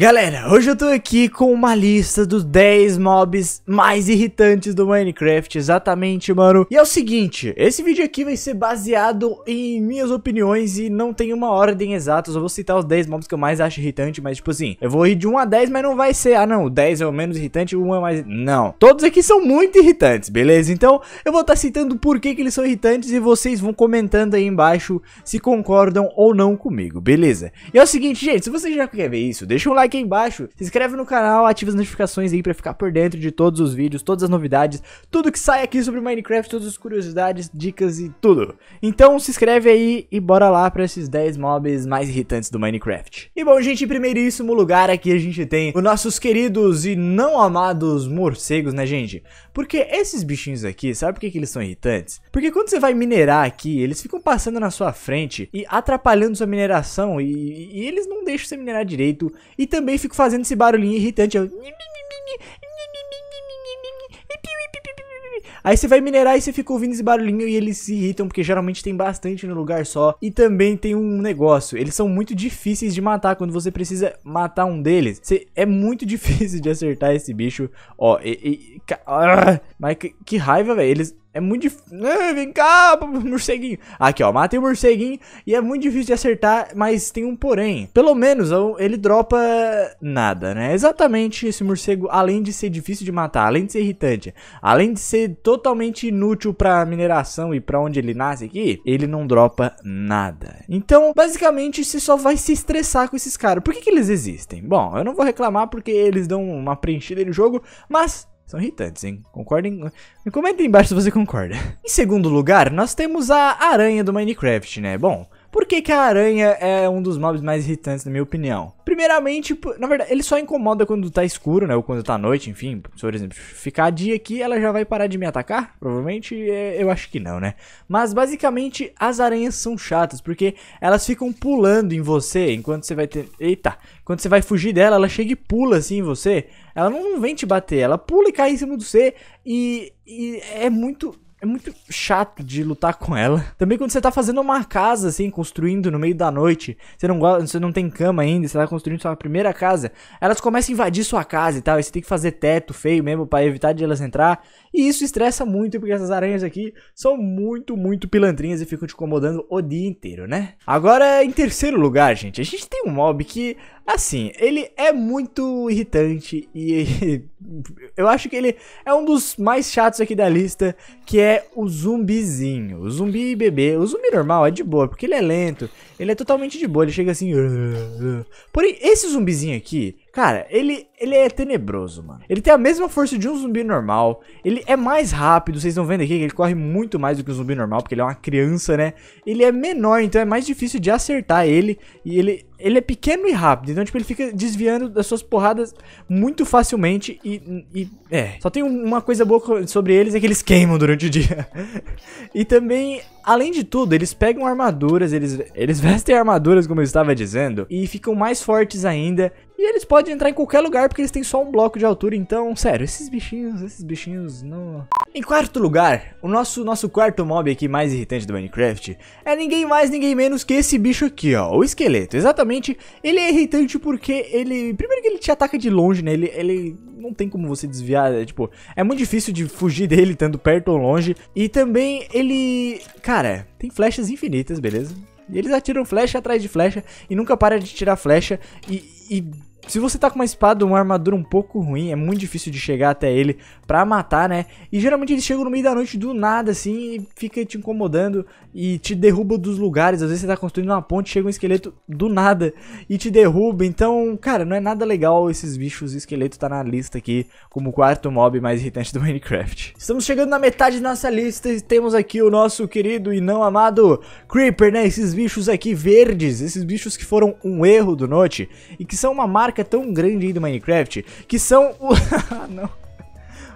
Galera, hoje eu tô aqui com uma lista dos 10 mobs mais irritantes do Minecraft, exatamente, mano. E é o seguinte, esse vídeo aqui vai ser baseado em minhas opiniões e não tem uma ordem exata, eu só vou citar os 10 mobs que eu mais acho irritante, mas tipo assim, eu vou ir de 1 a 10, mas não vai ser, ah não, 10 é o menos irritante, 1 é mais... Não, todos aqui são muito irritantes, beleza? Então, eu vou estar tá citando por que que eles são irritantes e vocês vão comentando aí embaixo se concordam ou não comigo, beleza? E é o seguinte, gente, se você já quer ver isso, deixa um like aqui embaixo. Se inscreve no canal, ativa as notificações aí pra ficar por dentro de todos os vídeos, todas as novidades, tudo que sai aqui sobre Minecraft, todas as curiosidades, dicas e tudo. Então se inscreve aí e bora lá pra esses 10 mobs mais irritantes do Minecraft. E bom, gente, em primeiríssimo lugar aqui a gente tem os nossos queridos e não amados morcegos, né, gente? Porque esses bichinhos aqui, sabe por que, que eles são irritantes? Porque quando você vai minerar aqui, eles ficam passando na sua frente e atrapalhando sua mineração e, e eles não deixam você minerar direito. E também ficam fazendo esse barulhinho irritante. Eu... Aí você vai minerar e você fica ouvindo esse barulhinho e eles se irritam, porque geralmente tem bastante no lugar só. E também tem um negócio, eles são muito difíceis de matar. Quando você precisa matar um deles, é muito difícil de acertar esse bicho. Ó, e... e ah, mas que, que raiva, velho. Eles é muito difícil. Ah, né, vem cá, morceguinho. Aqui, ó. Matei o morceguinho e é muito difícil de acertar, mas tem um porém. Pelo menos ele dropa nada, né? Exatamente esse morcego, além de ser difícil de matar, além de ser irritante, além de ser totalmente inútil pra mineração e pra onde ele nasce aqui, ele não dropa nada. Então, basicamente, você só vai se estressar com esses caras. Por que, que eles existem? Bom, eu não vou reclamar porque eles dão uma preenchida no jogo, mas são irritantes, hein? Concordem? Me comentem embaixo se você concorda. Em segundo lugar, nós temos a aranha do Minecraft, né? Bom, por que, que a aranha é um dos mobs mais irritantes, na minha opinião? Primeiramente, na verdade, ele só incomoda quando tá escuro, né? Ou quando tá noite, enfim. Por exemplo, ficar dia aqui, ela já vai parar de me atacar? Provavelmente, é, eu acho que não, né? Mas, basicamente, as aranhas são chatas, porque elas ficam pulando em você enquanto você vai ter... Eita! Quando você vai fugir dela, ela chega e pula assim em você. Ela não vem te bater, ela pula e cai em cima do você. E, e é muito é muito chato de lutar com ela. Também quando você tá fazendo uma casa, assim, construindo no meio da noite, você não gosta, você não tem cama ainda, você tá construindo sua primeira casa, elas começam a invadir sua casa e tal, e você tem que fazer teto feio mesmo para evitar de elas entrar. E isso estressa muito, porque essas aranhas aqui são muito, muito pilantrinhas e ficam te incomodando o dia inteiro, né? Agora, em terceiro lugar, gente, a gente tem um mob que, assim, ele é muito irritante e eu acho que ele é um dos mais chatos aqui da lista, que é é o zumbizinho. O zumbi bebê. O zumbi normal é de boa, porque ele é lento. Ele é totalmente de boa. Ele chega assim. Porém, esse zumbizinho aqui, Cara, ele, ele é tenebroso, mano. Ele tem a mesma força de um zumbi normal. Ele é mais rápido. Vocês estão vendo aqui que ele corre muito mais do que um zumbi normal, porque ele é uma criança, né? Ele é menor, então é mais difícil de acertar ele. E ele, ele é pequeno e rápido. Então, tipo, ele fica desviando das suas porradas muito facilmente. E, e é. Só tem uma coisa boa sobre eles é que eles queimam durante o dia. e também, além de tudo, eles pegam armaduras, eles, eles vestem armaduras, como eu estava dizendo, e ficam mais fortes ainda. E eles podem entrar em qualquer lugar porque eles têm só um bloco de altura. Então, sério, esses bichinhos, esses bichinhos não. Em quarto lugar, o nosso, nosso quarto mob aqui mais irritante do Minecraft é ninguém mais, ninguém menos que esse bicho aqui, ó. O esqueleto. Exatamente. Ele é irritante porque ele. Primeiro que ele te ataca de longe, né? Ele, ele não tem como você desviar. É, tipo, é muito difícil de fugir dele, tanto perto ou longe. E também ele. Cara, tem flechas infinitas, beleza? e Eles atiram flecha atrás de flecha e nunca para de tirar flecha e, e se você tá com uma espada ou uma armadura um pouco ruim, é muito difícil de chegar até ele pra matar, né? E geralmente eles chegam no meio da noite do nada, assim, e fica te incomodando e te derruba dos lugares. Às vezes você tá construindo uma ponte, chega um esqueleto do nada e te derruba. Então, cara, não é nada legal esses bichos. O esqueleto tá na lista aqui como o quarto mob mais irritante do Minecraft. Estamos chegando na metade da nossa lista e temos aqui o nosso querido e não amado Creeper, né? Esses bichos aqui verdes, esses bichos que foram um erro do Note e que são uma marca marca tão grande aí do Minecraft, que são o... Ah, não.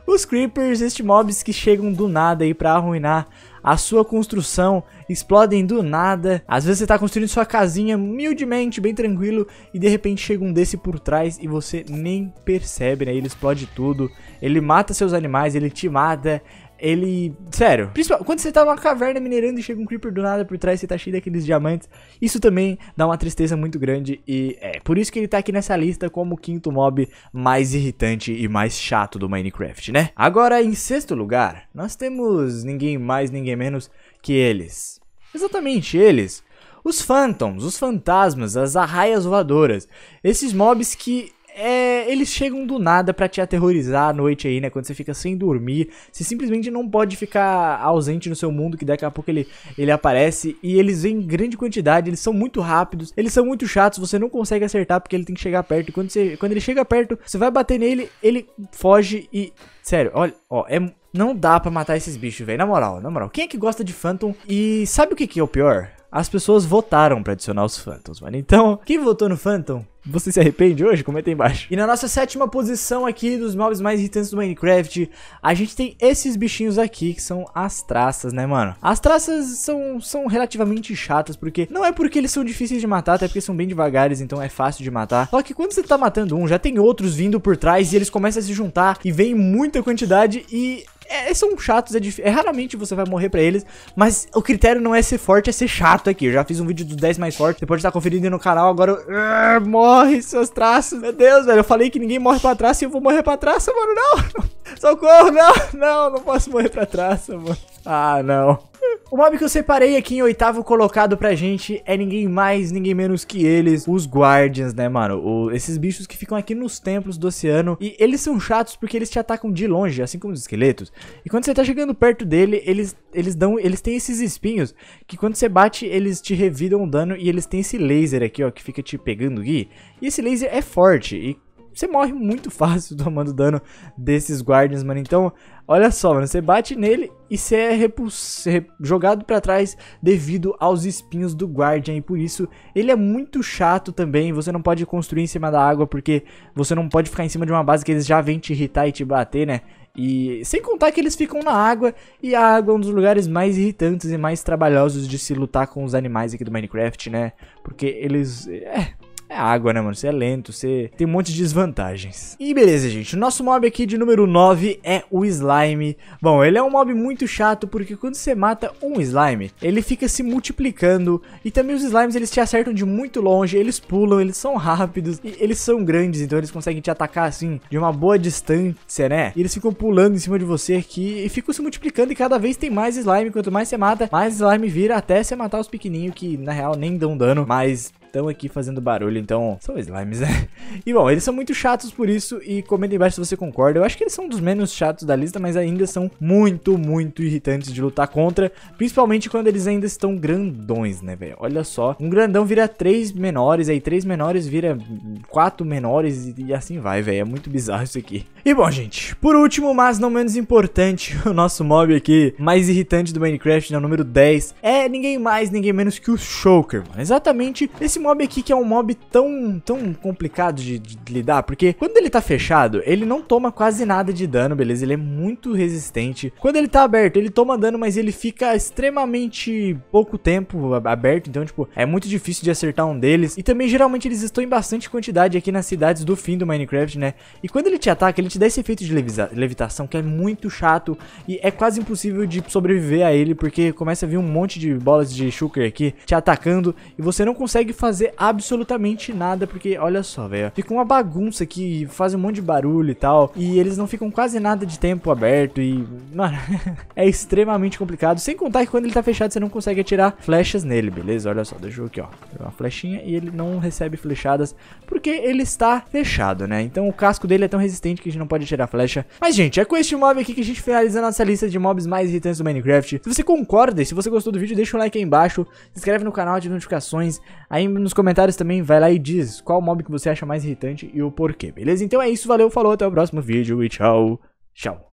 os Creepers, estes mobs que chegam do nada aí pra arruinar a sua construção, explodem do nada. Às vezes você tá construindo sua casinha humildemente, bem tranquilo, e de repente chega um desse por trás e você nem percebe, né? Ele explode tudo, ele mata seus animais, ele te mata, ele. Sério. Principalmente quando você tá numa caverna minerando e chega um creeper do nada por trás, e você tá cheio daqueles diamantes. Isso também dá uma tristeza muito grande. E é por isso que ele tá aqui nessa lista como o quinto mob mais irritante e mais chato do Minecraft, né? Agora, em sexto lugar, nós temos ninguém mais, ninguém menos que eles. Exatamente eles. Os Phantoms, os fantasmas, as arraias voadoras. Esses mobs que é, eles chegam do nada para te aterrorizar à noite aí, né? Quando você fica sem dormir. Você simplesmente não pode ficar ausente no seu mundo, que daqui a pouco ele, ele aparece. E eles vêm em grande quantidade, eles são muito rápidos, eles são muito chatos, você não consegue acertar porque ele tem que chegar perto. E quando, você, quando ele chega perto, você vai bater nele, ele foge e Sério, olha, ó, é, não dá pra matar esses bichos, velho. Na moral, na moral. Quem é que gosta de Phantom? E sabe o que, que é o pior? As pessoas votaram pra adicionar os Phantoms, mano. Então, quem votou no Phantom, você se arrepende hoje? Comenta aí embaixo. E na nossa sétima posição aqui dos mobs mais irritantes do Minecraft, a gente tem esses bichinhos aqui, que são as traças, né, mano? As traças são, são relativamente chatas, porque não é porque eles são difíceis de matar, até porque são bem devagares, então é fácil de matar. Só que quando você tá matando um, já tem outros vindo por trás e eles começam a se juntar e vem muito muita quantidade e é, é são chatos, é, é, raramente você vai morrer pra eles, mas o critério não é ser forte, é ser chato aqui. Eu já fiz um vídeo dos 10 mais fortes, você pode estar conferindo no canal, agora eu, uh, morre seus traços. Meu Deus, velho, eu falei que ninguém morre pra trás e eu vou morrer pra trás, mano, não. Socorro, não, não, não posso morrer pra trás, mano. Ah, não. O mob que eu separei aqui em oitavo colocado pra gente é ninguém mais, ninguém menos que eles, os Guardians, né, mano? O, esses bichos que ficam aqui nos templos do oceano. E eles são chatos porque eles te atacam de longe, assim como os esqueletos. E quando você tá chegando perto dele, eles, eles dão. Eles têm esses espinhos que quando você bate, eles te revidam o dano e eles têm esse laser aqui, ó, que fica te pegando, Gui. E esse laser é forte. E você morre muito fácil tomando dano desses guardians, mano. Então, olha só, mano, você bate nele e você é repuls... É jogado para trás devido aos espinhos do guardian. E por isso, ele é muito chato também. Você não pode construir em cima da água porque você não pode ficar em cima de uma base que eles já vêm te irritar e te bater, né? E sem contar que eles ficam na água, e a água é um dos lugares mais irritantes e mais trabalhosos de se lutar com os animais aqui do Minecraft, né? Porque eles... É, é água, né, mano? Você é lento, você tem um monte de desvantagens. E beleza, gente. O nosso mob aqui de número 9 é o Slime. Bom, ele é um mob muito chato porque quando você mata um Slime, ele fica se multiplicando. E também os Slimes, eles te acertam de muito longe, eles pulam, eles são rápidos e eles são grandes. Então eles conseguem te atacar, assim, de uma boa distância, né? E eles ficam pulando em cima de você aqui e ficam se multiplicando e cada vez tem mais Slime. Quanto mais você mata, mais Slime vira até você matar os pequenininhos que, na real, nem dão dano. Mas estão aqui fazendo barulho, então são slimes, né? E bom, eles são muito chatos por isso e comenta embaixo se você concorda. Eu acho que eles são um dos menos chatos da lista, mas ainda são muito, muito irritantes de lutar contra, principalmente quando eles ainda estão grandões, né, velho? Olha só, um grandão vira três menores, aí três menores vira quatro menores e, e assim vai, velho. É muito bizarro isso aqui. E bom, gente, por último, mas não menos importante, o nosso mob aqui, mais irritante do Minecraft, né, o número 10, é ninguém mais, ninguém menos que o Shulker, mano. Exatamente esse mob aqui que é um mob tão, tão complicado de, de, lidar, porque quando ele tá fechado, ele não toma quase nada de dano, beleza? Ele é muito resistente. Quando ele tá aberto, ele toma dano, mas ele fica extremamente pouco tempo aberto, então, tipo, é muito difícil de acertar um deles. E também, geralmente, eles estão em bastante quantidade aqui nas cidades do fim do Minecraft, né? E quando ele te ataca, ele te dá esse efeito de levitação, que é muito chato e é quase impossível de sobreviver a ele, porque começa a vir um monte de bolas de shulker aqui te atacando e você não consegue fazer fazer absolutamente nada, porque olha só, velho, fica uma bagunça aqui, faz um monte de barulho e tal, e eles não ficam quase nada de tempo aberto e, mano, é extremamente complicado, sem contar que quando ele tá fechado você não consegue atirar flechas nele, beleza? Olha só, deixa eu aqui, ó, uma flechinha e ele não recebe flechadas porque ele está fechado, né? Então o casco dele é tão resistente que a gente não pode atirar flecha. Mas, gente, é com este mob aqui que a gente finaliza a nossa lista de mobs mais irritantes do Minecraft. Se você concorda e se você gostou do vídeo, deixa um like aí embaixo, se inscreve no canal, ativa notificações, aí nos comentários também, vai lá e diz qual mob que você acha mais irritante e o porquê, beleza? Então é isso, valeu, falou, até o próximo vídeo e tchau, tchau.